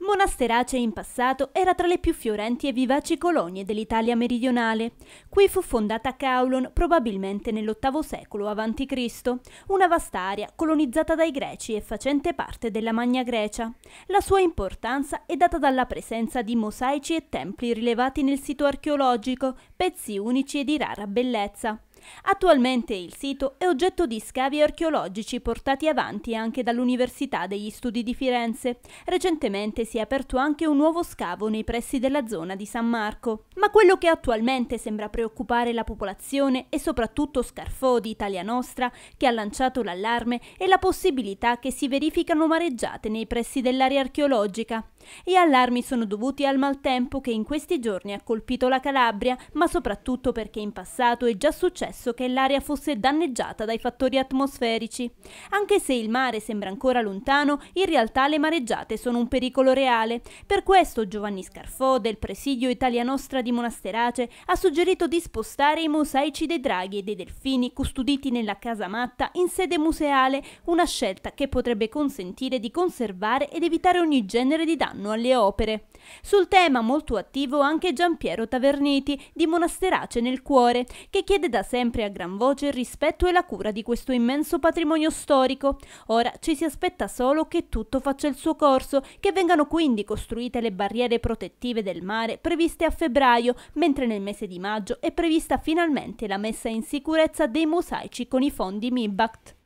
Monasterace in passato era tra le più fiorenti e vivaci colonie dell'Italia meridionale. Qui fu fondata Caulon probabilmente nell'VIII secolo a.C., una vasta area colonizzata dai greci e facente parte della Magna Grecia. La sua importanza è data dalla presenza di mosaici e templi rilevati nel sito archeologico, pezzi unici e di rara bellezza. Attualmente il sito è oggetto di scavi archeologici portati avanti anche dall'Università degli Studi di Firenze. Recentemente si è aperto anche un nuovo scavo nei pressi della zona di San Marco. Ma quello che attualmente sembra preoccupare la popolazione e soprattutto Scarfò di Italia Nostra che ha lanciato l'allarme è la possibilità che si verificano mareggiate nei pressi dell'area archeologica. Gli allarmi sono dovuti al maltempo che in questi giorni ha colpito la Calabria, ma soprattutto perché in passato è già successo che l'area fosse danneggiata dai fattori atmosferici. Anche se il mare sembra ancora lontano, in realtà le mareggiate sono un pericolo reale. Per questo Giovanni Scarfò, del presidio Italia Nostra di Monasterace, ha suggerito di spostare i mosaici dei draghi e dei delfini custoditi nella Casa Matta in sede museale, una scelta che potrebbe consentire di conservare ed evitare ogni genere di danno anno alle opere. Sul tema molto attivo anche Giampiero Taverniti di Monasterace nel Cuore, che chiede da sempre a gran voce il rispetto e la cura di questo immenso patrimonio storico. Ora ci si aspetta solo che tutto faccia il suo corso, che vengano quindi costruite le barriere protettive del mare previste a febbraio, mentre nel mese di maggio è prevista finalmente la messa in sicurezza dei mosaici con i fondi MIBACT.